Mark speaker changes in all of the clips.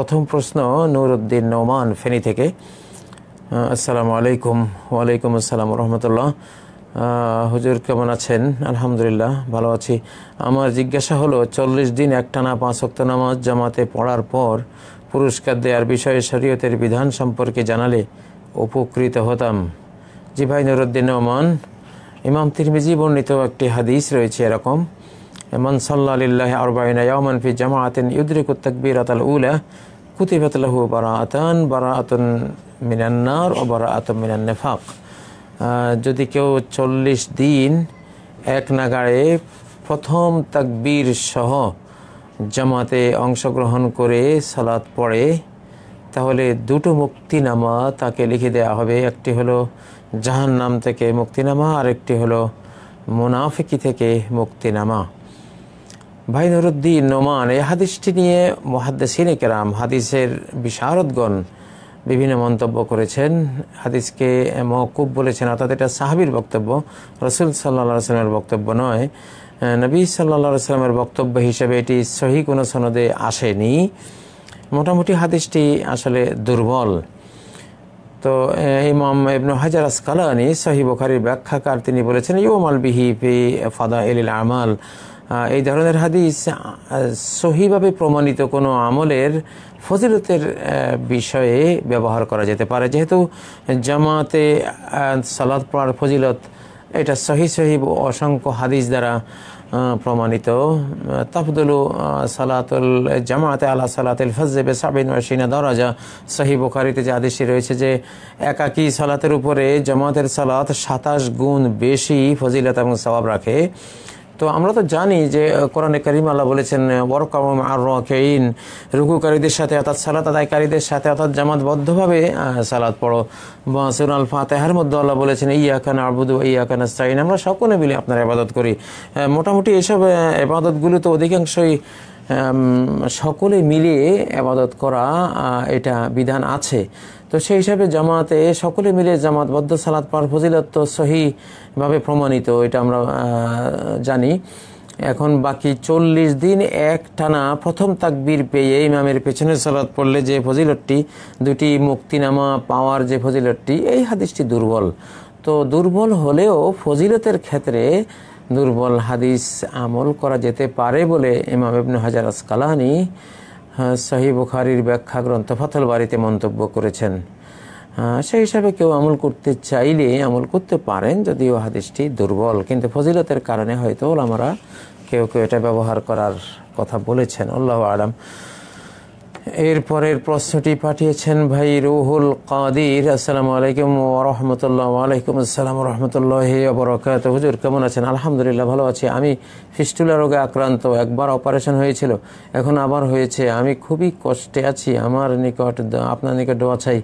Speaker 1: প্রথম প্রশ্ন নুরুদ্দিন নোমান ফেনি থেকে আসসালামু আলাইকুম ওয়ালাইকুম আসসালাম রহমতুল্লাহ হুজুর কেমন আছেন আলহামদুলিল্লাহ ভালো আছি আমার জিজ্ঞাসা হলো চল্লিশ দিন একটানা পাঁচ অক্ত নামাজ জামাতে পড়ার পর পুরস্কার দেওয়ার বিষয়ে শরীয়তের বিধান সম্পর্কে জানালে উপকৃত হতাম জি ভাই নুরুদ্দিন ওমান ইমাম তিরমিজি বর্ণিত একটি হাদিস রয়েছে এরকম এমন সাল্লাহ আরবাইনা ইয়ামান ফি ইউদ্রিক ইউদ্রিকুত আতাল উলা কুতিবাতলাহু বারা আতান বারা আতন মিনান্নার ও বারা আতন যদি কেউ চল্লিশ দিন এক নাগাড়ে প্রথম তাকবীর সহ জামাতে অংশগ্রহণ করে সালাত পড়ে তাহলে দুটো মুক্তিনামা তাকে লিখে দেওয়া হবে একটি হলো জাহান নাম থেকে মুক্তিনামা আরেকটি হলো মুনাফিকি থেকে মুক্তিনামা ভাই নুরুদ্দিন নোমান এই হাদিসটি নিয়ে মহাদ্দেসিন কেরাম হাদিসের বিশারদগণ বিভিন্ন মন্তব্য করেছেন হাদিসকে মহকুব বলেছেন অর্থাৎ এটা সাহাবির বক্তব্য রসুল সাল্লা সাল্লামের বক্তব্য নয় নবী সাল্লা সাল্লামের বক্তব্য হিসেবে এটি সহি কোনো সনদে আসেনি মোটামুটি হাদিসটি আসলে দুর্বল তো ইমাম ইবনু হাজার আসকালানি সহি বখারির ব্যাখ্যাকার তিনি বলেছেন ইউমাল বিহি পি ফাদা এলিল আমাল এই ধরনের হাদিস সহিভাবে প্রমাণিত কোনো আমলের ফজিলতের বিষয়ে ব্যবহার করা যেতে পারে যেহেতু জামাতে সালাদ পড়ার ফজিলত এটা সহি সহি অসংখ্য হাদিস দ্বারা প্রমাণিত তাফদুলু সালাতুল জামাতে আলা সালাতুল ফজেবে সাবিন ওয়াসিনা দরাজা সহি বোখারিতে যে আদেশে রয়েছে যে একাকি সালাতের উপরে জামাতের সালাত সাতাশ গুণ বেশি ফজিলত এবং সবাব রাখে তো আমরা তো জানি যে কোরআনে করিম আল্লাহ বলেছেন কাম আর রকেইন রুকুকারীদের সাথে অর্থাৎ সালাত আদায়কারীদের সাথে অর্থাৎ জামাতবদ্ধভাবে সালাত পড়ো বা সুর আল ফাতেহার মধ্যে আল্লাহ বলেছেন ইয়া খান আবুদু ইয়া খান সাইন আমরা সকলে মিলে আপনার আবাদত করি মোটামুটি এসব আবাদতগুলো তো অধিকাংশই সকলে মিলিয়ে আবাদত করা এটা বিধান আছে তো সেই হিসাবে জামাতে সকলে মিলে জামাতবদ্ধ সালাত পাওয়ার ফজিলত তো সহিভাবে প্রমাণিত এটা আমরা জানি এখন বাকি চল্লিশ দিন এক টানা প্রথম তাকবির পেয়ে ইমামের পেছনে সালাত পড়লে যে ফজিলতটি দুটি মুক্তিনামা পাওয়ার যে ফজিলতটি এই হাদিসটি দুর্বল তো দুর্বল হলেও ফজিলতের ক্ষেত্রে দুর্বল হাদিস আমল করা যেতে পারে বলে ইমাম ইবনে হাজার আসকালানি হ্যাঁ, সাহি বুখারির ব্যাখ্যা গ্রন্থ ফাথল বাড়িতে মন্তব্য করেছেন হ্যাঁ, সেই হিসাবে কেউ আমল করতে চাইলে আমল করতে পারেন যদিও হাদিসটি দুর্বল কিন্তু ফজিলতের কারণে হয়তো আমরা কেউ কেউ এটা ব্যবহার করার কথা বলেছেন আল্লাহ আলম এরপরের প্রশ্নটি পাঠিয়েছেন ভাই রুহুল কাদির আসসালামু আলাইকুম রহমতুল্লাহ আলাইকুম আসসালাম রহমতুল্লাহ বরকাত হুজুর কেমন আছেন আলহামদুলিল্লাহ ভালো আছি আমি ফিস্টুলা রোগে আক্রান্ত একবার অপারেশন হয়েছিল এখন আবার হয়েছে আমি খুবই কষ্টে আছি আমার নিকট আপনার নিকট ডোয়া চাই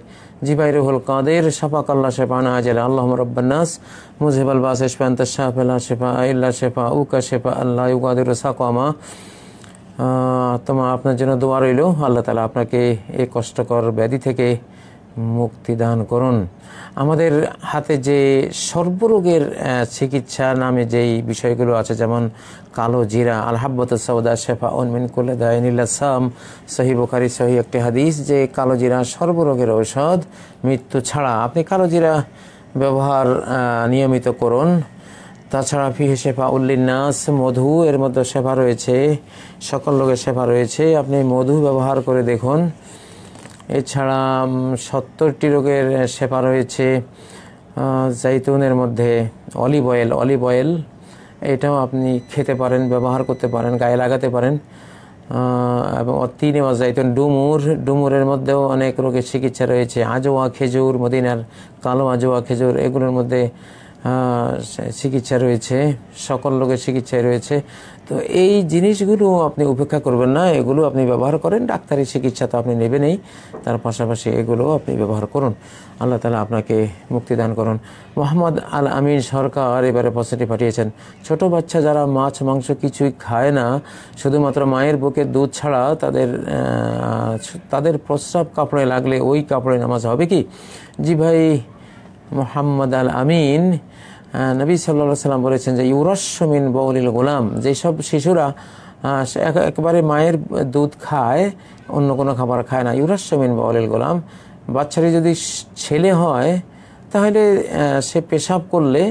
Speaker 1: জি ভাই রুহুল কাদের কাল্লা আল্লাহ না আজেল আল্লাহ রব্বান্নাস মুজেব বাস শেফা আল্লাহ শেফা উকা শেফা আল্লাহ ইউকাদির তোমা আপনার জন্য দোয়া রইল আল্লাহ তালা আপনাকে এ কষ্টকর ব্যাধি থেকে মুক্তি দান করুন আমাদের হাতে যে সর্বরোগের চিকিৎসা নামে যেই বিষয়গুলো আছে যেমন কালো জিরা আলহাব্বত সৌদা শেফা উনমিন সাম সহি বোখারি সহি একটি হাদিস যে কালো জিরা সর্বরোগের ঔষধ মৃত্যু ছাড়া আপনি কালো জিরা ব্যবহার নিয়মিত করুন তাছাড়া ফিহে শেফা উল্লিনাস মধু এর মধ্যে শেফা রয়েছে সকল লোকের শেফা রয়েছে আপনি মধু ব্যবহার করে দেখুন এছাড়া সত্তরটি রোগের শেফা রয়েছে জাইতুনের মধ্যে অলিভ অয়েল অলিভ অয়েল এটাও আপনি খেতে পারেন ব্যবহার করতে পারেন গায়ে লাগাতে পারেন এবং তিনে জাইতুন ডুমুর ডুমুরের মধ্যেও অনেক রোগের চিকিৎসা রয়েছে আজোয়া খেজুর মদিনার কালো আজোয়া খেজুর এগুলোর মধ্যে চিকিৎসা রয়েছে সকল রোগের চিকিৎসায় রয়েছে তো এই জিনিসগুলো আপনি উপেক্ষা করবেন না এগুলো আপনি ব্যবহার করেন ডাক্তারি চিকিৎসা তো আপনি নেবেনই তার পাশাপাশি এগুলো আপনি ব্যবহার করুন আল্লাহ তালা আপনাকে মুক্তিদান করুন মোহাম্মদ আল আমিন সরকার এবারে পশ্চিমটি পাঠিয়েছেন ছোট বাচ্চা যারা মাছ মাংস কিছুই খায় না শুধুমাত্র মায়ের বুকে দুধ ছাড়া তাদের তাদের প্রস্রাব কাপড়ে লাগলে ওই কাপড়ে নামাজ হবে কি জি ভাই মোহাম্মদ আল আমিন নবী সাল্লা সাল্লাম বলেছেন যে ইউরসমিন বৌলিল গোলাম যেসব শিশুরা একবারে মায়ের দুধ খায় অন্য কোনো খাবার খায় না ইউরসমিন বৌলিল গোলাম বাচ্চারি যদি ছেলে হয় তাহলে সে পেশাব করলে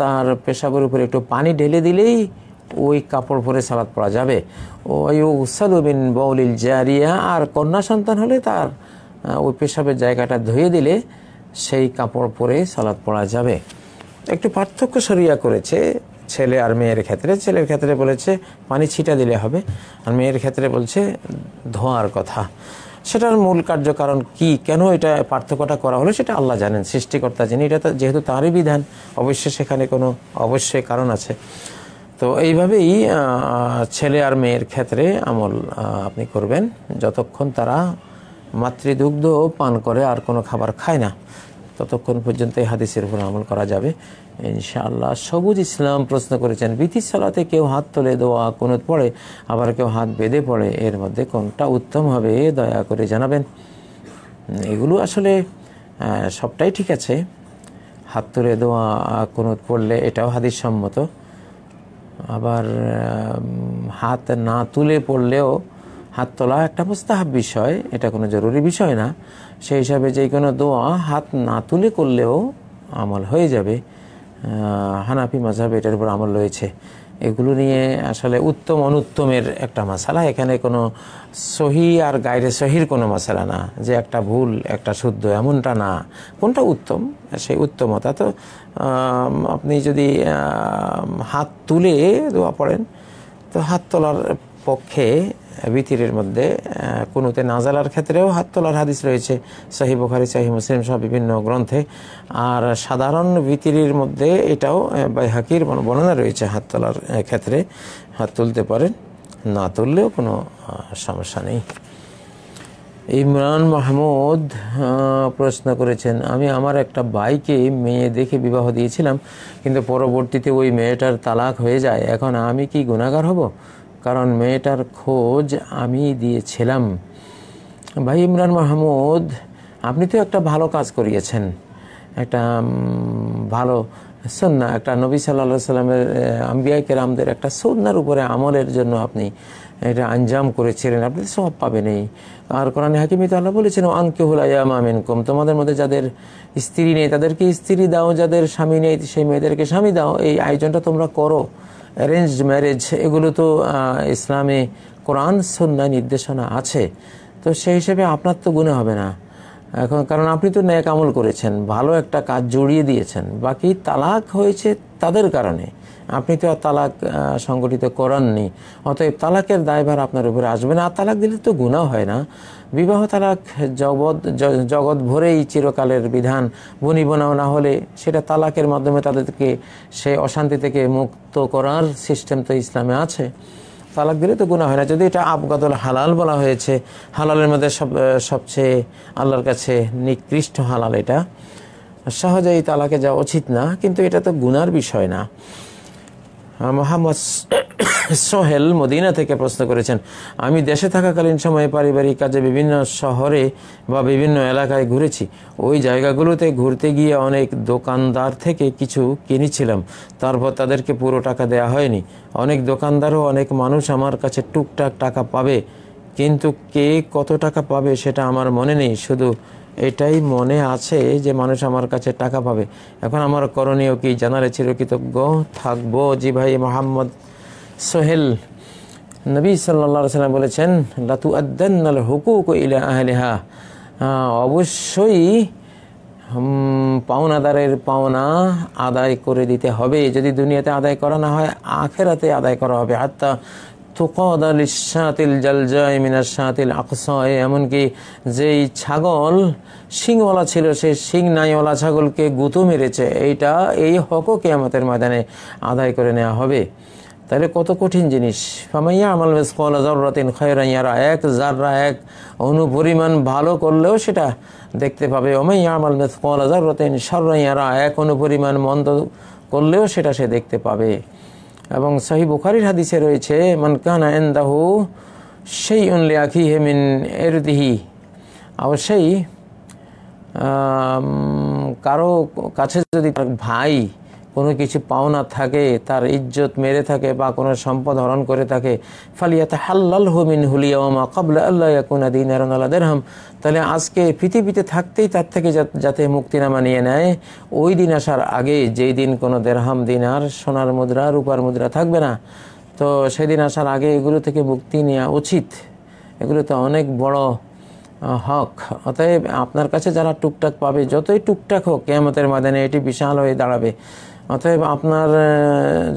Speaker 1: তার পেশাবের উপরে একটু পানি ঢেলে দিলেই ওই কাপড় পরে সালাদ পড়া যাবে ও উসালুবিন বৌলিল জারিয়া আর কন্যা সন্তান হলে তার ওই পেশাবের জায়গাটা ধুয়ে দিলে সেই কাপড় পরে সালাদ পড়া যাবে একটু পার্থক্য সরিয়া করেছে ছেলে আর মেয়ের ক্ষেত্রে ছেলের ক্ষেত্রে বলেছে পানি ছিটা দিলে হবে আর মেয়ের ক্ষেত্রে বলছে ধোঁয়ার কথা সেটার মূল কার্যকারণ কি কেন এটা পার্থক্যটা করা হলো সেটা আল্লাহ জানেন সৃষ্টিকর্তা যিনি এটা যেহেতু তারই বিধান অবশ্যই সেখানে কোনো অবশ্যই কারণ আছে তো এইভাবেই ছেলে আর মেয়ের ক্ষেত্রে আমল আপনি করবেন যতক্ষণ তারা মাতৃদুগ্ধ পান করে আর কোনো খাবার খায় না ততক্ষণ পর্যন্ত এই হাদিসের উপর আমল করা যাবে ইনশাআল্লাহ সবুজ ইসলাম প্রশ্ন করেছেন বিথি সালাতে কেউ হাত তুলে দেওয়া কোনো পড়ে আবার কেউ হাত বেঁধে পড়ে এর মধ্যে কোনটা উত্তম হবে দয়া করে জানাবেন এগুলো আসলে সবটাই ঠিক আছে হাত তুলে দেওয়া কোনো পড়লে এটাও হাদিস সম্মত আবার হাত না তুলে পড়লেও হাত তোলা একটা মোস্তাহাব বিষয় এটা কোনো জরুরি বিষয় না সেই হিসাবে যে কোনো দোয়া হাত না তুলে করলেও আমল হয়ে যাবে হানাফি মাঝাবে এটার উপর আমল রয়েছে এগুলো নিয়ে আসলে উত্তম অনুত্তমের একটা মশালা এখানে কোনো সহি আর গাইরে সহির কোনো মশালা না যে একটা ভুল একটা শুদ্ধ এমনটা না কোনটা উত্তম সেই উত্তমতা তো আপনি যদি হাত তুলে দোয়া পড়েন তো হাত তোলার পক্ষে বিতিরের মধ্যে কোনোতে নাজালার ক্ষেত্রেও হাত তোলার হাদিস রয়েছে সাহি বুখারি সাহি মুসলিম সহ বিভিন্ন গ্রন্থে আর সাধারণ বিতিরির মধ্যে এটাও বাই হাকির বর্ণনা রয়েছে হাত তোলার ক্ষেত্রে হাত তুলতে পারেন না তুললেও কোনো সমস্যা নেই ইমরান মাহমুদ প্রশ্ন করেছেন আমি আমার একটা বাইকে মেয়ে দেখে বিবাহ দিয়েছিলাম কিন্তু পরবর্তীতে ওই মেয়েটার তালাক হয়ে যায় এখন আমি কি গুণাগার হব কারণ মেয়েটার খোঁজ আমি দিয়েছিলাম ভাই ইমরান মাহমুদ আপনি তো একটা ভালো কাজ করিয়েছেন একটা ভালো সন্না একটা নবী সাল্লা সাল্লামের আম্বিয়া কেরামদের একটা সন্ন্যার উপরে আমলের জন্য আপনি এটা আঞ্জাম করেছিলেন আপনি সব পাবেন এই আর কোরআন হাকিম তো আল্লাহ বলেছেন আনকে হুলাইয়ামিন কম তোমাদের মধ্যে যাদের স্ত্রী নেই তাদেরকে স্ত্রী দাও যাদের স্বামী নেই সেই মেয়েদেরকে স্বামী দাও এই আয়োজনটা তোমরা করো অ্যারেঞ্জ ম্যারেজ এগুলো তো ইসলামে কোরআন সন্ধ্যায় নির্দেশনা আছে তো সেই হিসেবে আপনার তো গুণে হবে না এখন কারণ আপনি তো ন্যায় আমল করেছেন ভালো একটা কাজ জড়িয়ে দিয়েছেন বাকি তালাক হয়েছে তাদের কারণে আপনি তো তালাক সংগঠিত করাননি অতএব তালাকের দায়ভার আপনার উপরে আসবে না তালাক দিলে তো গুণা হয় না বিবাহ তালাক জগৎ জগৎ ভরেই চিরকালের বিধান বনি বোনাও না হলে সেটা তালাকের মাধ্যমে তাদেরকে সে অশান্তি থেকে মুক্ত করার সিস্টেম তো ইসলামে আছে তালাক দিলে তো গুণা হয় না যদি এটা আবগাদল হালাল বলা হয়েছে হালালের মধ্যে সব সবচেয়ে আল্লাহর কাছে নিকৃষ্ট হালাল এটা সহজেই তালাকে যাওয়া উচিত না কিন্তু এটা তো গুনার বিষয় না মোহাম্মদ সোহেল মদিনা থেকে প্রশ্ন করেছেন আমি দেশে থাকাকালীন সময়ে পারিবারিক কাজে বিভিন্ন শহরে বা বিভিন্ন এলাকায় ঘুরেছি ওই জায়গাগুলোতে ঘুরতে গিয়ে অনেক দোকানদার থেকে কিছু কিনেছিলাম তারপর তাদেরকে পুরো টাকা দেয়া হয়নি অনেক দোকানদারও অনেক মানুষ আমার কাছে টুকটাক টাকা পাবে কিন্তু কে কত টাকা পাবে সেটা আমার মনে নেই শুধু এটাই মনে আছে যে মানুষ আমার কাছে টাকা পাবে এখন আমার করণীয় কি জানালে চিরকৃতজ্ঞ থাকবো জি ভাই মোহাম্মদ সোহেল নবী সাল্লা সাল্লাম বলেছেন লাতু আদাল হুকুক ইলা আহলেহা অবশ্যই পাওনাদারের পাওনা আদায় করে দিতে হবে যদি দুনিয়াতে আদায় করা না হয় আখেরাতে আদায় করা হবে আত্মা এমনকি যেই ছাগল শিংওয়ালা ছিল সেই শিং নাইওয়ালা ছাগলকে গুঁতো মেরেছে এইটা এই হককে কেয়ামতের ময়দানে আদায় করে নেওয়া হবে তাহলে কত কঠিন জিনিস ফামাইয়া আমাল এক জাররা এক অনুপরিমাণ ভালো করলেও সেটা দেখতে পাবে অমাইয়া আমাল এক অনুপরিমাণ মন্দ করলেও সেটা সে দেখতে পাবে এবং সহি বুখারির হাদিসে রয়েছে মানকানা দাহু সেই উনলে আখি হেমিন এরদিহি অবশ্যই কারো কাছে যদি ভাই কোনো কিছু পাওনা থাকে তার ইজ্জত মেরে থাকে বা কোনো সম্পদ হরণ করে থাকে ফালিয়াতে হাল্লাল হুমিন হুলিয়া কাবলা আল্লাহ ইয়াকুনা দিন আল্লাহ দেরহাম তাহলে আজকে পৃথিবীতে থাকতেই তার থেকে যাতে মুক্তিনামা নিয়ে নেয় ওই দিন আসার আগে যেই দিন কোনো দেড়হাম দিন আর সোনার মুদ্রা রূপার মুদ্রা থাকবে না তো সেদিন আসার আগে এগুলো থেকে মুক্তি নেওয়া উচিত এগুলো তো অনেক বড় হক অতএব আপনার কাছে যারা টুকটাক পাবে যতই টুকটাক হোক কেয়ামতের মাদানে এটি বিশাল হয়ে দাঁড়াবে অতএব আপনার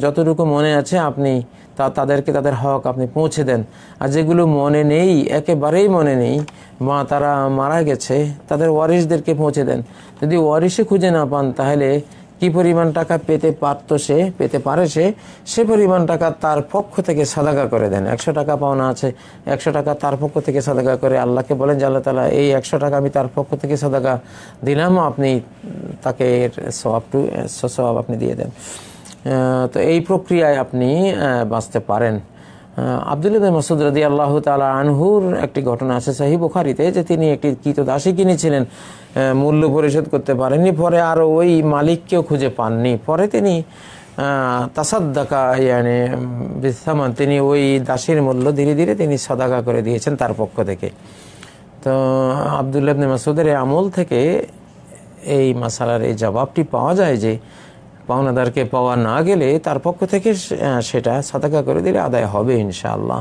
Speaker 1: যতটুকু মনে আছে আপনি তা তাদেরকে তাদের হক আপনি পৌঁছে দেন আর যেগুলো মনে নেই একেবারেই মনে নেই বা তারা মারা গেছে তাদের ওয়ারিশদেরকে পৌঁছে দেন যদি ওয়ারিশে খুঁজে না পান তাহলে কি পরিমাণ টাকা পেতে পারত সে পেতে পারে সে সে পরিমাণ টাকা তার পক্ষ থেকে সাদাকা করে দেন একশো টাকা পাওনা আছে একশো টাকা তার পক্ষ থেকে সাদাকা করে আল্লাহকে বলেন যে আল্লাহ তালা এই একশো টাকা আমি তার পক্ষ থেকে সাদাকা দিলাম আপনি তাকে এর টু স্বভাব আপনি দিয়ে দেন তো এই প্রক্রিয়ায় আপনি বাঁচতে পারেন আবদুল্লাহ মাসুদ রাদি আল্লাহ তালা আনহুর একটি ঘটনা আছে সাহি বোখারিতে যে তিনি একটি কীত দাসী কিনেছিলেন মূল্য পরিশোধ করতে পারেননি পরে আরও ওই মালিককেও খুঁজে পাননি পরে তিনি তাসাদ্দাকা ইয়ানে বিশ্রামান তিনি ওই দাসীর মূল্য ধীরে ধীরে তিনি সাদাকা করে দিয়েছেন তার পক্ষ থেকে তো আবদুল্লাবনে মাসুদের আমল থেকে এই মাসালার এই জবাবটি পাওয়া যায় যে পাওনাদারকে পাওয়া না গেলে তার পক্ষ থেকে সেটা সাদাকা করে দিলে আদায় হবে ইনশাআল্লাহ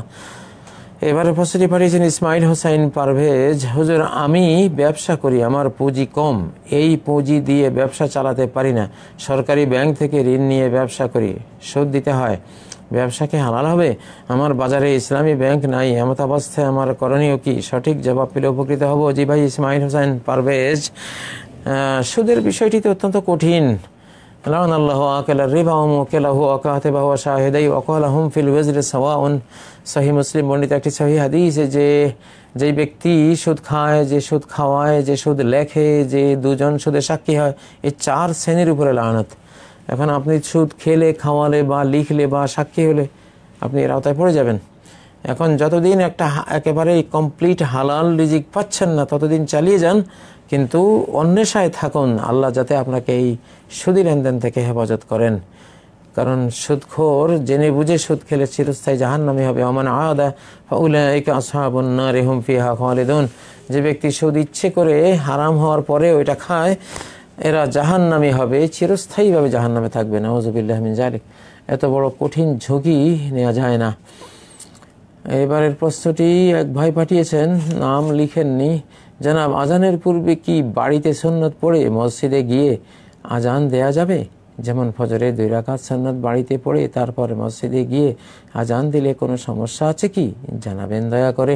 Speaker 1: এবারে প্রশ্নটি পাঠিয়েছেন ইসমাইল হোসাইন পারভেজ হুজুর আমি ব্যবসা করি আমার পুঁজি কম এই পুঁজি দিয়ে ব্যবসা চালাতে পারি না সরকারি ব্যাংক থেকে ঋণ নিয়ে ব্যবসা করি সুদ দিতে হয় ব্যবসাকে হালাল হবে আমার বাজারে ইসলামী ব্যাংক নাই এমত অবস্থায় আমার করণীয় কি সঠিক জবাব পেলে উপকৃত হব জি ভাই ইসমাইল হোসাইন পারভেজ সুদের বিষয়টিতে অত্যন্ত কঠিন لعن الله آكل الربا وموكله وكاتبه وشاهده وقالهم في الوزر سواء সহি মুসলিম বর্ণিত একটি حديث جه যে ব্যক্তি সুদ খায় যে সুদ খাওয়ায় যে সুদ লেখে যে দুজন সুদে সাক্ষী হয় এই চার শ্রেণীর উপরে লানত এখন আপনি সুদ খেলে খাওয়ালে বা লিখলে বা সাক্ষী হলে আপনি এর আওতায় পড়ে যাবেন এখন যতদিন একটা একেবারেই কমপ্লিট হালাল রিজিক পাচ্ছেন না ততদিন চালিয়ে যান কিন্তু অন্বেষায় থাকুন আল্লাহ যাতে আপনাকে এই সুদী লেনদেন থেকে হেফাজত করেন কারণ সুদখোর জেনে বুঝে সুদ খেলে চিরস্থায়ী জাহান নামে হবে অমান আদা যে ব্যক্তি সুদ ইচ্ছে করে হারাম হওয়ার পরে ওইটা খায় এরা জাহান নামে হবে চিরস্থায়ীভাবে জাহান নামে থাকবে না ওজুবিল্লাহমিন জালিক এত বড় কঠিন ঝুঁকি নেওয়া যায় না এবারের প্রশ্নটি এক ভাই পাঠিয়েছেন নাম লিখেননি জানাব আজানের পূর্বে কি বাড়িতে সন্ন্যত পড়ে মসজিদে গিয়ে আজান দেয়া যাবে যেমন ফজরের দুই রাখাত সন্ন্যত বাড়িতে পড়ে তারপরে মসজিদে গিয়ে আজান দিলে কোনো সমস্যা আছে কি জানাবেন দয়া করে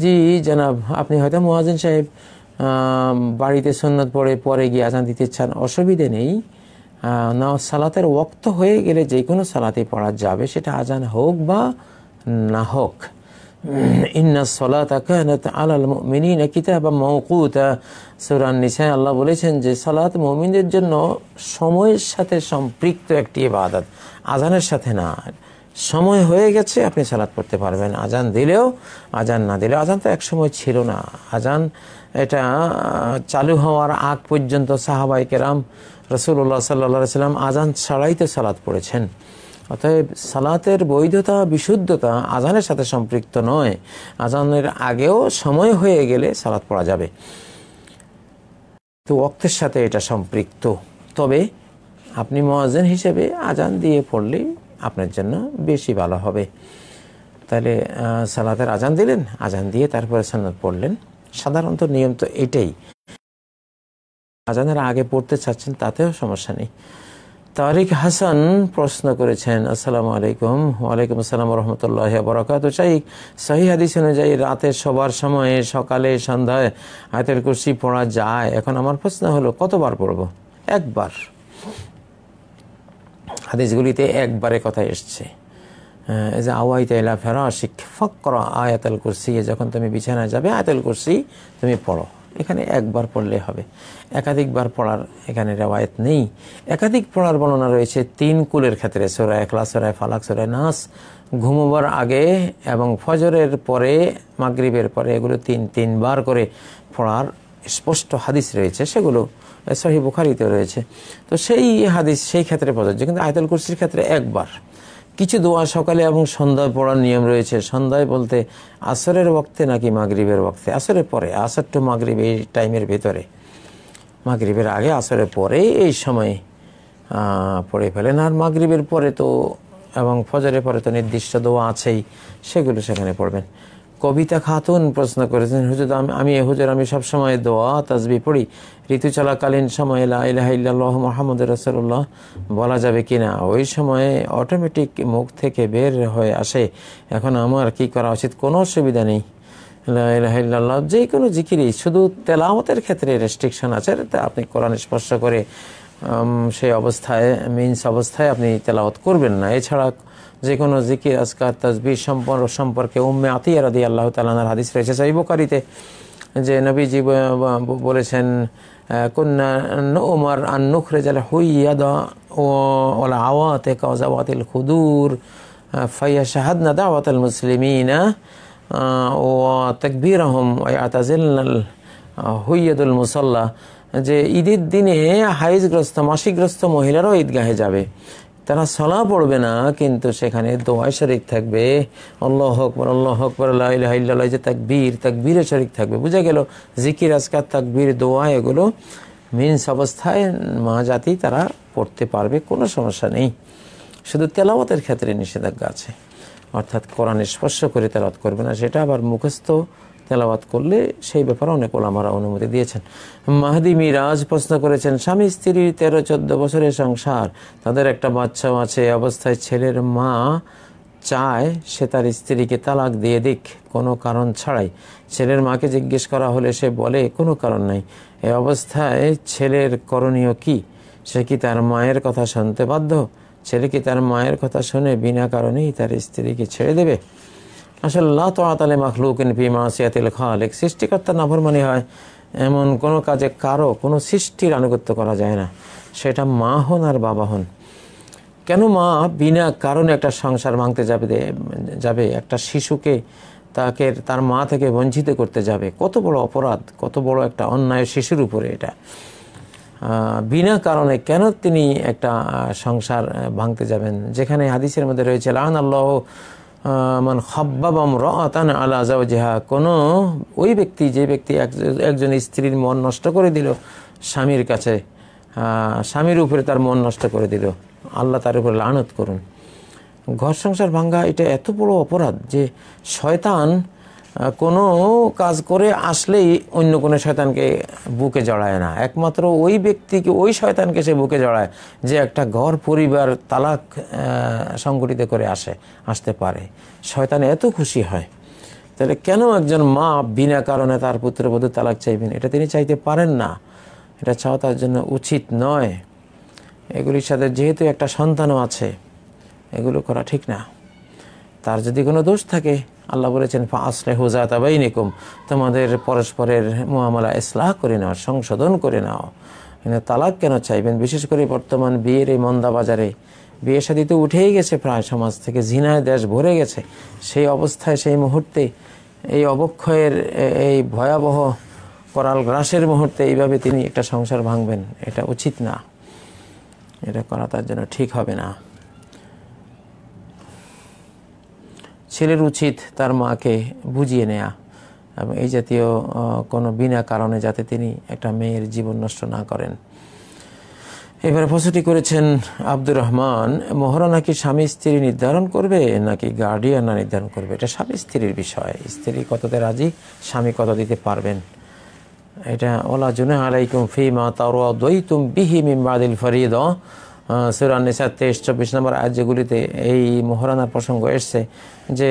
Speaker 1: জি জানাব আপনি হয়তো মহাজন সাহেব বাড়িতে সন্ন্যত পড়ে পরে গিয়ে আজান দিতে চান অসুবিধে নেই না সালাতের ওক্ত হয়ে গেলে যে কোনো সালাতে পড়া যাবে সেটা আজান হোক বা না হোক ইন্ন সুরান নিসায় আল্লাহ বলেছেন যে সালাত মমিনদের জন্য সময়ের সাথে সম্পৃক্ত একটি ইবাদত আজানের সাথে না সময় হয়ে গেছে আপনি সালাত পড়তে পারবেন আজান দিলেও আজান না দিলেও আজান তো এক সময় ছিল না আজান এটা চালু হওয়ার আগ পর্যন্ত সাহাবাই কেরাম রসুল্লাহ সাল্লা সাল্লাম আজান ছাড়াই তো সালাদ পড়েছেন অতএব সালাতের বৈধতা বিশুদ্ধতা আজানের সাথে সম্পৃক্ত নয় আজানের আগেও সময় হয়ে গেলে সালাত পড়া যাবে তো অক্তের সাথে এটা সম্পৃক্ত তবে আপনি মহাজেন হিসেবে আজান দিয়ে পড়লেই আপনার জন্য বেশি ভালো হবে তাহলে সালাতের আজান দিলেন আজান দিয়ে তারপরে সান্নাত পড়লেন সাধারণত নিয়ম তো এটাই আজানের আগে পড়তে চাচ্ছেন তাতেও সমস্যা নেই তারিক হাসান প্রশ্ন করেছেন আসসালামু আলাইকুম ওয়ালাইকুম আসসালাম রহমতুল্লাহ বরাকাত চাই সহি হাদিস অনুযায়ী রাতে সবার সময়ে সকালে সন্ধ্যায় হাতের কুর্সি পড়া যায় এখন আমার প্রশ্ন হলো কতবার পড়ব একবার হাদিসগুলিতে একবারে কথা এসছে যে আওয়াই তাইলা ফেরা শিক্ষক ফকরা আয়াতাল কুরসি যখন তুমি বিছানায় যাবে আয়াতাল কুরসি তুমি পড়ো এখানে একবার পড়লে হবে একাধিকবার পড়ার এখানে রেওয়ায়ত নেই একাধিক পড়ার বর্ণনা রয়েছে তিন কুলের ক্ষেত্রে সোরায় এখলা সোরায় ফালাক সোরায় নাস ঘুমোবার আগে এবং ফজরের পরে মাগরিবের পরে এগুলো তিন তিনবার করে পড়ার স্পষ্ট হাদিস রয়েছে সেগুলো সহি বুখারিতে রয়েছে তো সেই হাদিস সেই ক্ষেত্রে প্রযোজ্য কিন্তু আয়তল কুরসির ক্ষেত্রে একবার কিছু দোয়া সকালে এবং সন্ধ্যায় পড়ার নিয়ম রয়েছে সন্ধ্যায় বলতে আসরের বক্তে নাকি মাগরীবের বক্তে আসরের পরে আসর টু মাগরীব এই টাইমের ভেতরে মাগরীবের আগে আসরের পরে এই সময়ে পড়ে ফেলেন আর মাগরীবের পরে তো এবং ফজরের পরে তো নির্দিষ্ট দোয়া আছেই সেগুলো সেখানে পড়বেন কবিতা খাতুন প্রশ্ন করেছেন হুজুর আমি আমি হুজুর আমি সবসময় দোয়া তাজবি পড়ি ঋতু চলাকালীন সময় ইলাহ মোহাম্মদ রসল্লাহ বলা যাবে কি না ওই সময়ে অটোমেটিক মুখ থেকে বের হয়ে আসে এখন আমার কি করা উচিত কোনো অসুবিধা নেই লাহ যে কোনো জিকিরি শুধু তেলামতের ক্ষেত্রে রেস্ট্রিকশন আছে আপনি কোরআন স্পর্শ করে সেই অবস্থায় মিন্স অবস্থায় আপনি তেলাওয়াত করবেন না এছাড়া যে কোনো জিকির আজকার তাজবির সম্পর্ক সম্পর্কে উম্মে আতিয়া রাদি আল্লাহ তালানার হাদিস রয়েছে সাহি বোকারিতে যে নবীজি বলেছেন কন্যা ওমার আন্নুখ রেজাল হুইয়াদা ও ওলা আওয়াতে কাজাওয়াতিল খুদুর ফাইয়া শাহাদনা দাওয়াতাল মুসলিমিনা ও তকবির আহম আতাজিল হুইয়াদুল মুসল্লা যে ঈদের দিনে হাইজগ্রস্ত মাসিকগ্রস্ত মহিলারাও ঈদগাহে যাবে তারা সলা পড়বে না কিন্তু সেখানে দোয়ায় শরিক থাকবে আল্লাহ হকবর আল্লাহ হকবর আল্লাহ যে তাকবীর তাকবীরে শরিক থাকবে বুঝা গেল জিকির আজকার তাকবীর দোয়া এগুলো মিনস অবস্থায় মা জাতি তারা পড়তে পারবে কোনো সমস্যা নেই শুধু তেলাওয়াতের ক্ষেত্রে নিষেধাজ্ঞা আছে অর্থাৎ কোরআন স্পর্শ করে তেলাওয়াত করবে না সেটা আবার মুখস্থ তেলাওয়াত করলে সেই ব্যাপারে অনেক ওলামারা অনুমতি দিয়েছেন মাহাদি মিরাজ প্রশ্ন করেছেন স্বামী স্ত্রীর তেরো চোদ্দ বছরের সংসার তাদের একটা বাচ্চাও আছে অবস্থায় ছেলের মা চায় সে তার স্ত্রীকে তালাক দিয়ে দিক কোনো কারণ ছাড়াই ছেলের মাকে জিজ্ঞেস করা হলে সে বলে কোনো কারণ নাই এ অবস্থায় ছেলের করণীয় কি সে কি তার মায়ের কথা শুনতে বাধ্য ছেলে কি তার মায়ের কথা শুনে বিনা কারণেই তার স্ত্রীকে ছেড়ে দেবে আসলে আল্লাহ তালে মাখলুকিন ফি মাসিয়াতিল খালেক সৃষ্টিকর্তার নাফরমানি হয় এমন কোনো কাজে কারো কোনো সৃষ্টির আনুগত্য করা যায় না সেটা মা হন আর বাবা হন কেন মা বিনা কারণে একটা সংসার ভাঙতে যাবে যাবে একটা শিশুকে তাকে তার মা থেকে বঞ্চিত করতে যাবে কত বড় অপরাধ কত বড় একটা অন্যায় শিশুর উপরে এটা বিনা কারণে কেন তিনি একটা সংসার ভাঙতে যাবেন যেখানে হাদিসের মধ্যে রয়েছে লাহান আল্লাহ মানে খব্বাবম রতান আলা কোনো ওই ব্যক্তি যে ব্যক্তি একজন স্ত্রীর মন নষ্ট করে দিল স্বামীর কাছে স্বামীর উপরে তার মন নষ্ট করে দিল আল্লাহ তার উপরে লানত করুন ঘর সংসার ভাঙ্গা এটা এত বড় অপরাধ যে শয়তান কোনো কাজ করে আসলেই অন্য কোনো শয়তানকে বুকে জড়ায় না একমাত্র ওই ব্যক্তিকে ওই শয়তানকে সে বুকে জড়ায় যে একটা ঘর পরিবার তালাক সংগঠিত করে আসে আসতে পারে শয়তান এত খুশি হয় তাহলে কেন একজন মা বিনা কারণে তার পুত্রবধূ তালাক চাইবেন এটা তিনি চাইতে পারেন না এটা চাওয়া তার জন্য উচিত নয় এগুলির সাথে যেহেতু একটা সন্তানও আছে এগুলো করা ঠিক না তার যদি কোনো দোষ থাকে আল্লাহ বলেছেন ফা আসলে হুজাত আবাইনিকুম তোমাদের পরস্পরের মোয়ামলা ইসলাহ করে নাও সংশোধন করে নাও তালাক কেন চাইবেন বিশেষ করে বর্তমান বিয়ের এই মন্দা বাজারে বিয়ে সাদী তো উঠেই গেছে প্রায় সমাজ থেকে ঝিনায় দেশ ভরে গেছে সেই অবস্থায় সেই মুহূর্তে এই অবক্ষয়ের এই ভয়াবহ করাল গ্রাসের মুহূর্তে এইভাবে তিনি একটা সংসার ভাঙবেন এটা উচিত না এটা করা তার জন্য ঠিক হবে না ছেলের উচিত তার মাকে বুঝিয়ে নেয়া এবং এই জাতীয় কোনো বিনা কারণে যাতে তিনি একটা মেয়ের জীবন নষ্ট না করেন এবারে প্রশ্নটি করেছেন আব্দুর রহমান মহরা নাকি স্বামী স্ত্রী নির্ধারণ করবে নাকি গার্ডিয়ান না নির্ধারণ করবে এটা স্বামী স্ত্রীর বিষয় স্ত্রী কততে রাজি স্বামী কত দিতে পারবেন এটা ওলা জুনে আলাইকুম ফি মা তার দই তুম বিহি বাদিল ফরিদ সুরান তেইশ চব্বিশ নম্বর আয়াত যেগুলিতে এই মহরানার প্রসঙ্গ এসছে যে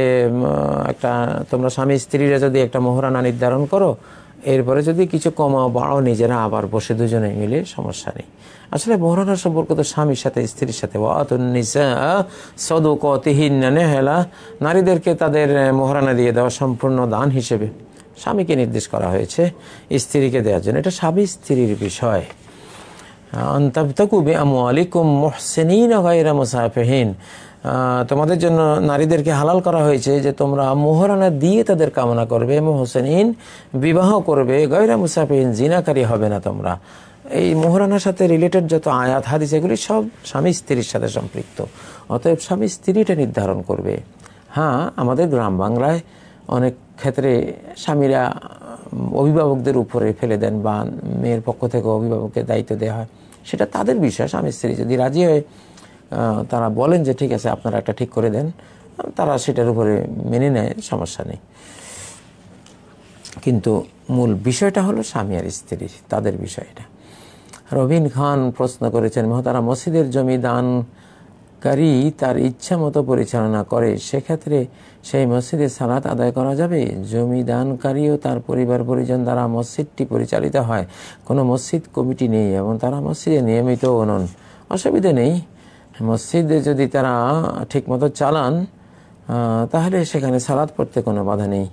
Speaker 1: একটা তোমরা স্বামী স্ত্রীরা যদি একটা মহরানা নির্ধারণ করো এরপরে যদি কিছু কমাও বাড়াও নিজেরা আবার বসে দুজনে মিলে সমস্যা নেই আসলে মহারণা সম্পর্ক তো স্বামীর সাথে স্ত্রীর সাথে হেলা নারীদেরকে তাদের মহারানা দিয়ে দেওয়া সম্পূর্ণ দান হিসেবে স্বামীকে নির্দেশ করা হয়েছে স্ত্রীকে দেওয়ার জন্য এটা স্বামী স্ত্রীর বিষয় মুসাফেহীন তোমাদের জন্য নারীদেরকে হালাল করা হয়েছে যে তোমরা মোহরানা দিয়ে তাদের কামনা করবে মোহসেনহীন বিবাহ করবে গয়রা মুসাফেহীন জিনাকারী হবে না তোমরা এই মোহরানার সাথে রিলেটেড যত আয়াত হাদিস এগুলি সব স্বামী স্ত্রীর সাথে সম্পৃক্ত অতএব স্বামী স্ত্রীটা নির্ধারণ করবে হ্যাঁ আমাদের গ্রাম বাংলায় অনেক ক্ষেত্রে স্বামীরা অভিভাবকদের উপরে ফেলে দেন বা মেয়ের পক্ষ থেকে অভিভাবকের দায়িত্ব দেওয়া হয় সেটা তাদের বিশ্বাস আমি স্ত্রী যদি রাজি হয়ে তারা বলেন যে ঠিক আছে আপনারা একটা ঠিক করে দেন তারা সেটার উপরে মেনে নেয় সমস্যা নেই কিন্তু মূল বিষয়টা হলো স্বামী আর স্ত্রী তাদের বিষয়টা রবিন খান প্রশ্ন করেছেন মহতারা মসজিদের জমি দানকারী তার ইচ্ছা মতো পরিচালনা করে সেক্ষেত্রে সেই মসজিদে সালাত আদায় করা যাবে জমি দানকারী ও তার পরিবার পরিজন দ্বারা মসজিদটি পরিচালিত হয় কোনো মসজিদ কমিটি নেই এবং তারা মসজিদে নিয়মিত অনুন অসুবিধা নেই মসজিদে যদি তারা ঠিকমতো চালান তাহলে সেখানে সালাদ পড়তে কোনো বাধা নেই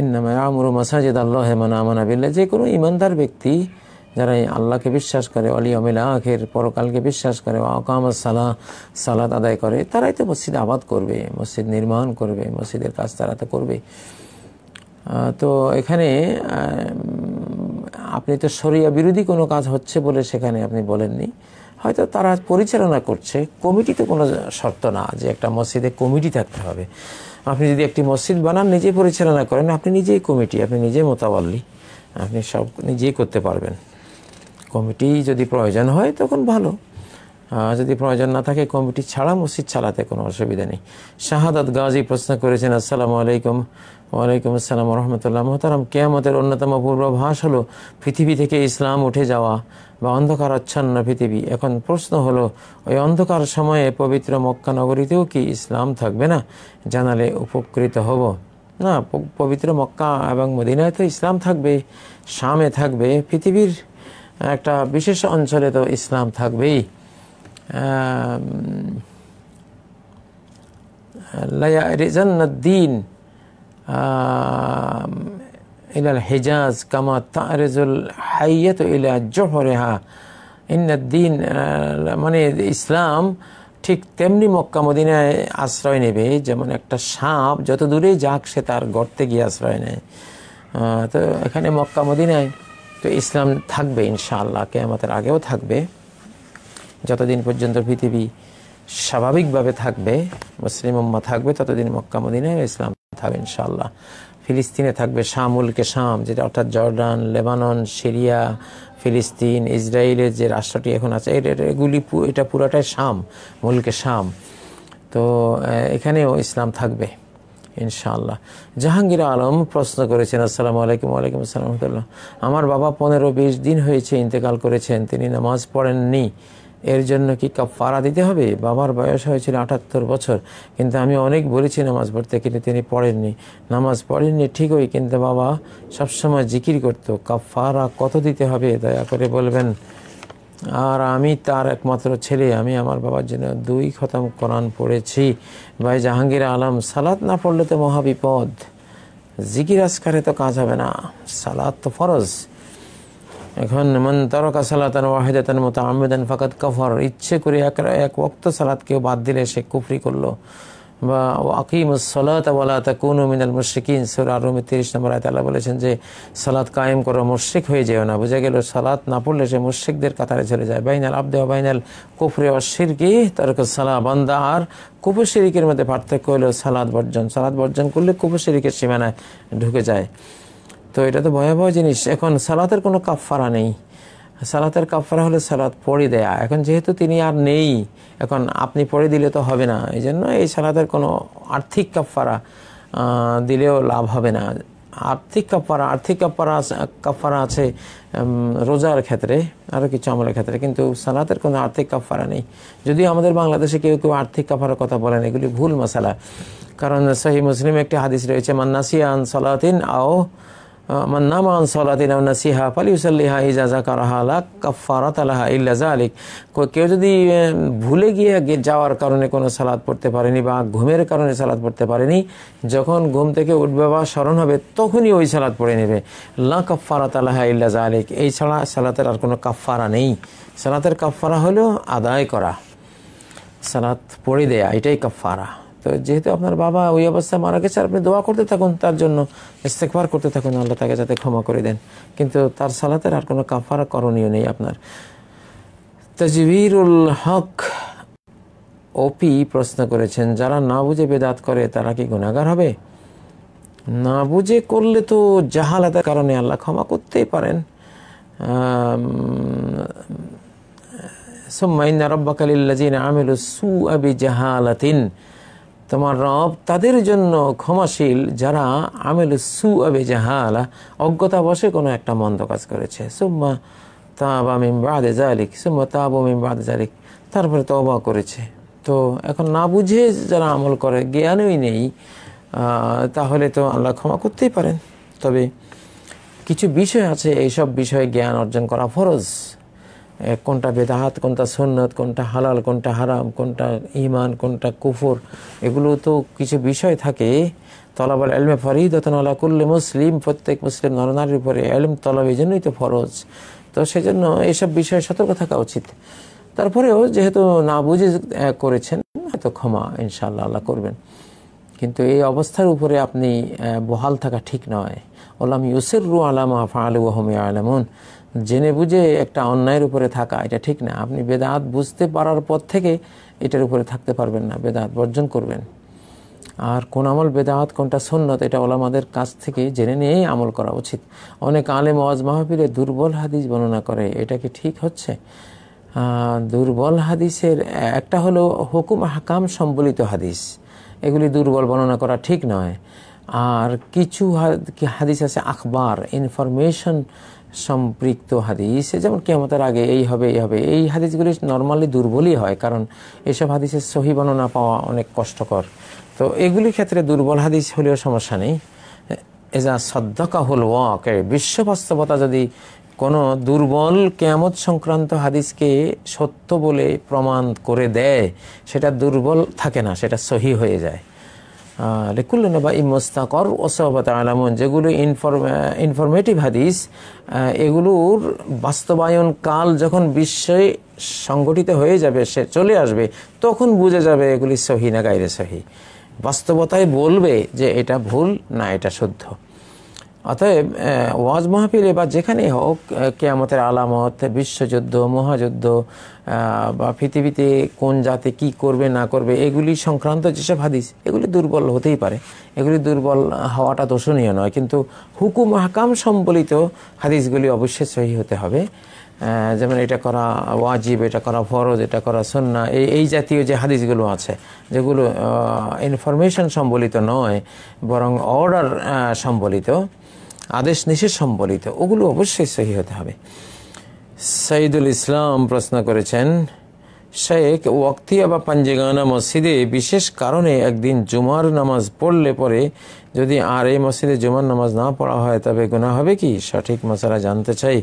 Speaker 1: ইন্নামায় আমরু মসাজিদ আল্লাহ মানা আমানা বিল্লা যে কোনো ইমানদার ব্যক্তি যারা আল্লাহকে বিশ্বাস করে অলিয়মিল আখের পরকালকে বিশ্বাস করে ওকামা সালাহ সালাত আদায় করে তারাই তো মসজিদ আবাদ করবে মসজিদ নির্মাণ করবে মসজিদের কাজ তারা তো করবে তো এখানে আপনি তো সরিয়া বিরোধী কোনো কাজ হচ্ছে বলে সেখানে আপনি বলেননি হয়তো তারা পরিচালনা করছে কমিটি তো কোনো শর্ত না যে একটা মসজিদে কমিটি থাকতে হবে আপনি যদি একটি মসজিদ বানান নিজে পরিচালনা করেন আপনি নিজেই কমিটি আপনি নিজেই মোতাবাল্লি আপনি সব নিজেই করতে পারবেন কমিটি যদি প্রয়োজন হয় তখন ভালো যদি প্রয়োজন না থাকে কমিটি ছাড়া মসজিদ ছাড়াতে কোনো অসুবিধা নেই শাহাদাত গাজী প্রশ্ন করেছেন আসসালামু আলাইকুম ওয়ালাইকুম আসসালাম রহমতুল্লাহ মহতারাম কেয়ামতের অন্যতম পূর্বাভাস হলো পৃথিবী থেকে ইসলাম উঠে যাওয়া বা অন্ধকার আচ্ছন্ন পৃথিবী এখন প্রশ্ন হলো ওই অন্ধকার সময়ে পবিত্র মক্কা নগরীতেও কি ইসলাম থাকবে না জানালে উপকৃত হব না পবিত্র মক্কা এবং মদিনায় তো ইসলাম থাকবে শামে থাকবে পৃথিবীর একটা বিশেষ অঞ্চলে তো ইসলাম থাকবেই রিজান্নদ্দিন ইলাল হেজাজ কামা তারেজুল হাইয়াত ইলা জোহরেহা ইন্নদ্দিন মানে ইসলাম ঠিক তেমনি মক্কা আশ্রয় নেবে যেমন একটা সাপ যত দূরেই যাক সে তার গর্তে গিয়ে আশ্রয় নেয় তো এখানে মক্কা মদিনায় তো ইসলাম থাকবে ইনশাআল্লাহ কেয়ামতের আগেও থাকবে যতদিন পর্যন্ত পৃথিবী স্বাভাবিকভাবে থাকবে মুসলিম উম্মা থাকবে ততদিন মক্কা মদিনায় ইসলাম থাকবে ইনশাআল্লাহ ফিলিস্তিনে থাকবে শামুলকে শাম যেটা অর্থাৎ জর্ডান লেবানন সিরিয়া ফিলিস্তিন ইসরায়েলের যে রাষ্ট্রটি এখন আছে এগুলি এটা পুরাটাই শাম মুলকে শাম তো এখানেও ইসলাম থাকবে ইনশাআল্লাহ জাহাঙ্গীর আলম প্রশ্ন করেছেন আসসালামু আলাইকুম আলাইকুম আসসালাম রহমতুল্লাহ আমার বাবা পনেরো বিশ দিন হয়েছে ইন্তেকাল করেছেন তিনি নামাজ পড়েননি এর জন্য কি কাফারা দিতে হবে বাবার বয়স হয়েছিল আটাত্তর বছর কিন্তু আমি অনেক বলেছি নামাজ পড়তে কিন্তু তিনি পড়েননি নামাজ পড়েননি ঠিকই কিন্তু বাবা সবসময় জিকির করতো কাফারা কত দিতে হবে দয়া করে বলবেন আর আমি তার একমাত্র ছেলে আমি আমার বাবার জন্য দুই খতম কোরআন পড়েছি ভাই জাহাঙ্গীর আলম সালাত না পড়লে তো মহাবিপদ জিকির আসকারে তো কাজ হবে না সালাত তো ফরজ এখন মন তরকা সালাতান ওয়াহেদাতান মতো আমেদান ফাকাত কফর ইচ্ছে করে এক এক ওক্ত সালাত কেউ বাদ দিলে সে কুফরি করলো বা আকিমুসলাতাকুন মিনাল মুশিকিন সুর আরুমি তিরিশ নম্বর আয়ত বলেছেন যে সালাদ কায়েম করো মুশিক হয়ে যেও না বুঝে গেল সালাদ না পড়লে সে মুশিকদের কাতারে চলে যায় বাইনাল আবদে বাইনাল কুফরে অশির কি তারক সালা বান্দা আর কুপুর শিরিকের মধ্যে পার্থক্য হলো সালাদ বর্জন সালাদ বর্জন করলে কুপুর শিরিকের সীমানায় ঢুকে যায় তো এটা তো ভয়াবহ জিনিস এখন সালাতের কোনো কাফফারা নেই সালাতের কাপড়া হলে সালাত পড়ে দেয়া এখন যেহেতু তিনি আর নেই এখন আপনি পড়ে দিলে তো হবে না এই জন্য এই সালাতের কোনো আর্থিক কাপড়া দিলেও লাভ হবে না আর্থিক কাপড়া আর্থিক কাপড়া কাপড়া আছে রোজার ক্ষেত্রে আরও কিছু আমলের ক্ষেত্রে কিন্তু সালাতের কোনো আর্থিক কাপড়া নেই যদিও আমাদের বাংলাদেশে কেউ কেউ আর্থিক কাপড়ার কথা বলেন এগুলি ভুল মশালা কারণ সহি মুসলিম একটি হাদিস রয়েছে মান্নাসিয়ান সালাতিন আও মান নামা আন সলাতিন নাসিহা ফালিউসাল্লিহা ইজা জাকারাহা লা কাফারাত আলাহা ইল্লা জালিক কেউ যদি ভুলে গিয়ে যাওয়ার কারণে কোনো সালাদ পড়তে পারেনি বা ঘুমের কারণে সালাদ পড়তে পারেনি যখন ঘুম থেকে উঠবে বা স্মরণ হবে তখনই ওই সালাদ পড়ে নেবে লা কাফারাত আলাহা ইল্লা জালিক এই ছাড়া সালাতের আর কোনো কাফারা নেই সালাতের কাফারা হলো আদায় করা সালাত পড়ে দেয়া এটাই কাফারা তো যেহেতু আপনার বাবা ওই অবস্থায় মারা গেছে আপনি দোয়া করতে থাকুন তার জন্য ইস্তেকবার করতে থাকুন আল্লাহ তাকে যাতে ক্ষমা করে দেন কিন্তু তার সালাতের আর কোনো কাফার করণীয় নেই আপনার তাজবিরুল হক ওপি প্রশ্ন করেছেন যারা না বুঝে বেদাত করে তারা কি গুণাগার হবে না বুঝে করলে তো জাহালাতের কারণে আল্লাহ ক্ষমা করতেই পারেন সোম্মাইন রব্বাকালিল্লাজিন আমিলু সু আবি জাহালাতিন তোমার রব তাদের জন্য ক্ষমাশীল যারা আমেল সু আবে অজ্ঞতা অজ্ঞতাবশে কোনো একটা মন্দ কাজ করেছে সুম্মা তাবা আমিম বাদে জালিক সুম্মা তাবু মিম বাদে জালিক তারপরে তবা করেছে তো এখন না বুঝে যারা আমল করে জ্ঞানই নেই তাহলে তো আল্লাহ ক্ষমা করতেই পারেন তবে কিছু বিষয় আছে এইসব বিষয়ে জ্ঞান অর্জন করা ফরজ কোনটা বেদাহাত কোনটা সন্ন্যত কোনটা হালাল কোনটা হারাম কোনটা ইমান কোনটা কুফর এগুলো তো কিছু বিষয় থাকে তলাবার এলমে ফরিদতন আলা করলে মুসলিম প্রত্যেক মুসলিম নরনারীর উপরে এলম তলব এই জন্যই তো ফরজ তো সেজন্য এসব বিষয়ে সতর্ক থাকা উচিত তারপরেও যেহেতু না বুঝে করেছেন হয়তো ক্ষমা ইনশাল্লাহ আল্লাহ করবেন কিন্তু এই অবস্থার উপরে আপনি বহাল থাকা ঠিক নয় ওলাম ইউসের রু আলামা আলু আহমিয়া আলামুন জেনে বুঝে একটা অন্যায়ের উপরে থাকা এটা ঠিক না আপনি বেদাত বুঝতে পারার পর থেকে এটার উপরে থাকতে পারবেন না বেদাত বর্জন করবেন আর কোন আমল বেদাত কোনটা সন্ন্যত এটা ওলামাদের কাছ থেকে জেনে নিয়েই আমল করা উচিত অনেক আলেম ওয়াজ মাহফিলে দুর্বল হাদিস বর্ণনা করে এটা কি ঠিক হচ্ছে দুর্বল হাদিসের একটা হলো হুকুম হাকাম সম্বলিত হাদিস এগুলি দুর্বল বর্ণনা করা ঠিক নয় আর কিছু হাদিস আছে আখবার ইনফরমেশন সম্পৃক্ত হাদিস যেমন কেমতার আগে এই হবে এই হবে এই হাদিসগুলি নর্মালি দুর্বলই হয় কারণ এসব হাদিসের সহি বর্ণনা পাওয়া অনেক কষ্টকর তো এগুলির ক্ষেত্রে দুর্বল হাদিস হলেও সমস্যা নেই এজা সদ্যকা হল ওয়াকে বিশ্ব বাস্তবতা যদি কোনো দুর্বল কেয়ামত সংক্রান্ত হাদিসকে সত্য বলে প্রমাণ করে দেয় সেটা দুর্বল থাকে না সেটা সহি হয়ে যায় লিকুল লেকুল্লবাই মোস্তাকর ওসবাত আলামন যেগুলো ইনফরমেটিভ হাদিস এগুলোর বাস্তবায়ন কাল যখন বিশ্বে সংগঠিত হয়ে যাবে সে চলে আসবে তখন বুঝে যাবে এগুলি সহি না গাইরে সহি বাস্তবতায় বলবে যে এটা ভুল না এটা শুদ্ধ অতএব ওয়াজ মাহফিলে বা যেখানেই হোক কেয়ামতের আলামত বিশ্বযুদ্ধ মহাযুদ্ধ বা পৃথিবীতে কোন জাতি কি করবে না করবে এগুলি সংক্রান্ত যেসব হাদিস এগুলি দুর্বল হতেই পারে এগুলি দুর্বল হওয়াটা দোষণীয় নয় কিন্তু হুকুম হাকাম সম্বলিত হাদিসগুলি অবশ্যই সহি হতে হবে যেমন এটা করা ওয়াজিব এটা করা ফরজ এটা করা সন্না এই এই জাতীয় যে হাদিসগুলো আছে যেগুলো ইনফরমেশন সম্বলিত নয় বরং অর্ডার সম্বলিত আদেশ নিষেধ সম্বলিত ওগুলো অবশ্যই সহি হতে হবে সাইদুল ইসলাম প্রশ্ন করেছেন শেখ ওয়াক্তিয়া বা পাঞ্জিগানা মসজিদে বিশেষ কারণে একদিন জুমার নামাজ পড়লে পরে যদি আর এই মসজিদে জুমার নামাজ না পড়া হয় তবে গোনা হবে কি সঠিক মশারা জানতে চাই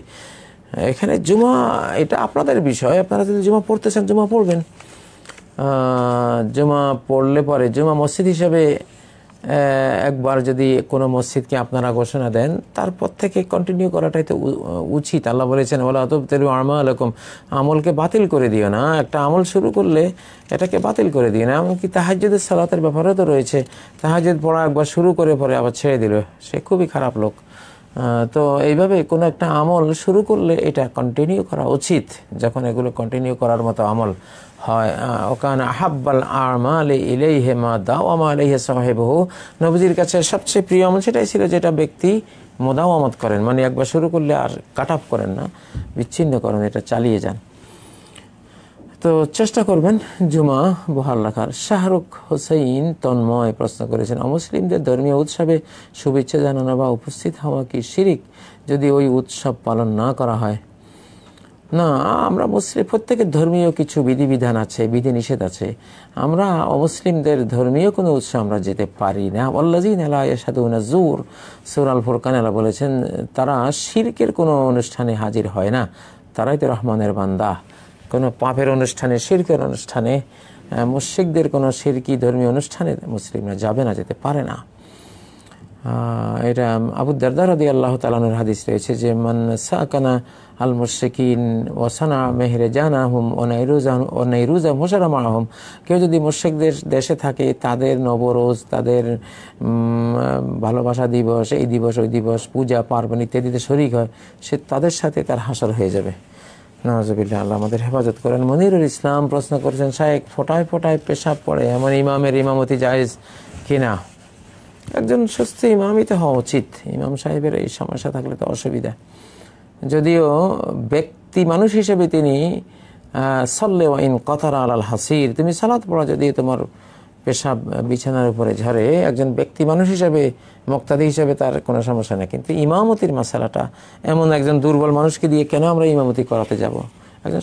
Speaker 1: এখানে জুমা এটা আপনাদের বিষয় আপনারা যদি জুমা পড়তে চান জুমা পড়বেন জুমা পড়লে পরে জুমা মসজিদ হিসাবে একবার যদি কোনো মসজিদকে আপনারা ঘোষণা দেন তারপর থেকে কন্টিনিউ করাটাই তো উচিত আল্লাহ বলেছেন ওলা অত তেরু আমা এরকম আমলকে বাতিল করে দিও না একটা আমল শুরু করলে এটাকে বাতিল করে দিও না এমনকি তাহাজুদের সালাতের ব্যাপারও তো রয়েছে তাহাজুদ পড়া একবার শুরু করে পরে আবার ছেড়ে দিল সে খুবই খারাপ লোক তো এইভাবে কোনো একটা আমল শুরু করলে এটা কন্টিনিউ করা উচিত যখন এগুলো কন্টিনিউ করার মতো আমল হয় ওকান আহাব্বাল আমা আলি ইলেই হেমা দাও আমা আলি হে সাহেবহু নবীজির কাছে সবচেয়ে প্রিয় আমল সেটাই ছিল যেটা ব্যক্তি মোদাও আমত করেন মানে একবার শুরু করলে আর কাট করেন না বিচ্ছিন্ন করেন এটা চালিয়ে যান তো চেষ্টা করবেন জুমা বহাল রাখার শাহরুখ হোসেন তন্ময় প্রশ্ন করেছেন অমুসলিমদের ধর্মীয় উৎসবে শুভেচ্ছা জানানো বা উপস্থিত হওয়া কি শিরিক যদি ওই উৎসব পালন না করা হয় না আমরা মুসলিম প্রত্যেকের ধর্মীয় কিছু বিধিবিধান আছে বিধিনিষেধ আছে আমরা অমুসলিমদের ধর্মীয় কোনো উৎসব আমরা যেতে পারি না আল্লাজিন আল্লাহ সাদুনা জুর সুরাল ফুরকান আলা বলেছেন তারা শিরকের কোনো অনুষ্ঠানে হাজির হয় না তারাই তো রহমানের বান্দা কোনো পাপের অনুষ্ঠানে শিরকের অনুষ্ঠানে মুসিকদের কোনো শিরকি ধর্মীয় অনুষ্ঠানে মুসলিমরা যাবে না যেতে পারে না এটা আবু দারদার আদি আল্লাহ তালানুর হাদিস রয়েছে যে মান সাকানা আল মুশিকিন ওসানা মেহরে জান আহম ও নাইরুজ ও নাইরুজা মুশারাম আহম কেউ যদি মুর্শিকদের দেশে থাকে তাদের নবরোজ তাদের ভালোবাসা দিবস এই দিবস ওই দিবস পূজা পার্বণ ইত্যাদিতে শরিক হয় সে তাদের সাথে তার হাসর হয়ে যাবে নওয়াজবিল্লা আল্লাহ আমাদের হেফাজত করেন মনিরুল ইসলাম প্রশ্ন করেছেন শাহেক ফোটায় ফোটায় পেশাব পড়ে এমন ইমামের ইমামতি জায়েজ কিনা একজন সুস্থ ইমামই তো হওয়া উচিত ইমাম সাহেবের এই সমস্যা থাকলে তো অসুবিধা যদিও ব্যক্তি মানুষ হিসেবে তিনি সল্লে ওয়াইন কথারা আলাল হাসির তুমি সালাত পড়া যদি তোমার পেশাব বিছানার উপরে ঝরে একজন ব্যক্তি মানুষ হিসাবে মক্তাদি হিসাবে তার কোনো সমস্যা নেই কিন্তু ইমামতির মশালাটা এমন একজন দুর্বল মানুষকে দিয়ে কেন আমরা ইমামতি করাতে যাব একজন